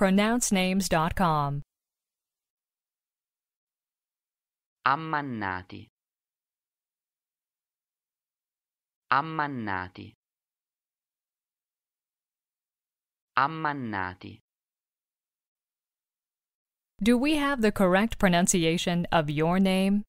pronouncenames.com. Ammannati. Ammannati. Ammannati. Do we have the correct pronunciation of your name?